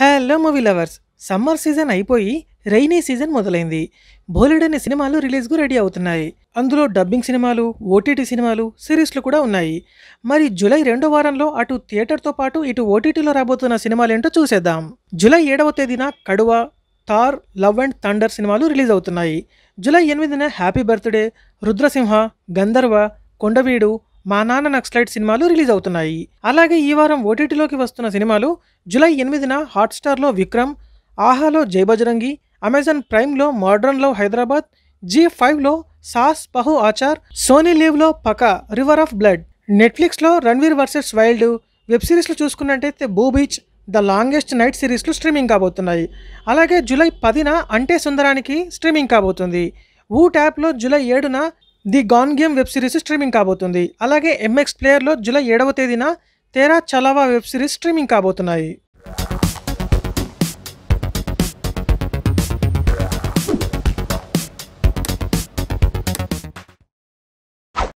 hello movie lovers summer season అయిపోయి rainy season మొదలైంది అనే సినిమాలు రిలీజ్గా రెడీ అవుతున్నాయి అందులో డబ్బింగ్ సినిమాలు ఓటీటీ సినిమాలు సిరీస్లు కూడా ఉన్నాయి మరి జూలై రెండో వారంలో అటు థియేటర్తో పాటు ఇటు ఓటీటీలో రాబోతున్న సినిమాలేంటో చూసేద్దాం జూలై ఏడవ తేదీన Kaduva Thor love and thunder సినిమాలు రిలీజ్ అవుతున్నాయి జూలై ఎనిమిదిన హ్యాపీ బర్త్డే రుద్రసింహ గంధర్వ కొండవీడు మా నాన్న నాకు సినిమాలు రిలీజ్ అవుతున్నాయి అలాగే ఈ వారం ఓటీటీలోకి వస్తున్న సినిమాలు జూలై ఎనిమిదిన హాట్స్టార్లో విక్రమ్ ఆహాలో బజరంగి అమెజాన్ ప్రైమ్లో మోడ్రన్ లవ్ హైదరాబాద్ జీ ఫైవ్లో సాస్ పహు ఆచార్ సోనీ లీవ్లో పక రివర్ ఆఫ్ బ్లడ్ నెట్ఫ్లిక్స్లో రణ్వీర్ వర్సెస్ వైల్డ్ వెబ్ సిరీస్లో చూసుకున్నట్టయితే Boo beach the longest night సిరీస్లు స్ట్రీమింగ్ కాబోతున్నాయి అలాగే జూలై పదిన అంటే సుందరానికి స్ట్రీమింగ్ కాబోతుంది ఊ ట్యాప్లో జూలై ఏడున the gone game web series streaming కాబోతుంది అలాగే ఎంఎక్స్ ప్లేయర్లో జూలై ఏడవ తేదీన తేరా చలావా వెబ్ సిరీస్ స్ట్రీమింగ్ కాబోతున్నాయి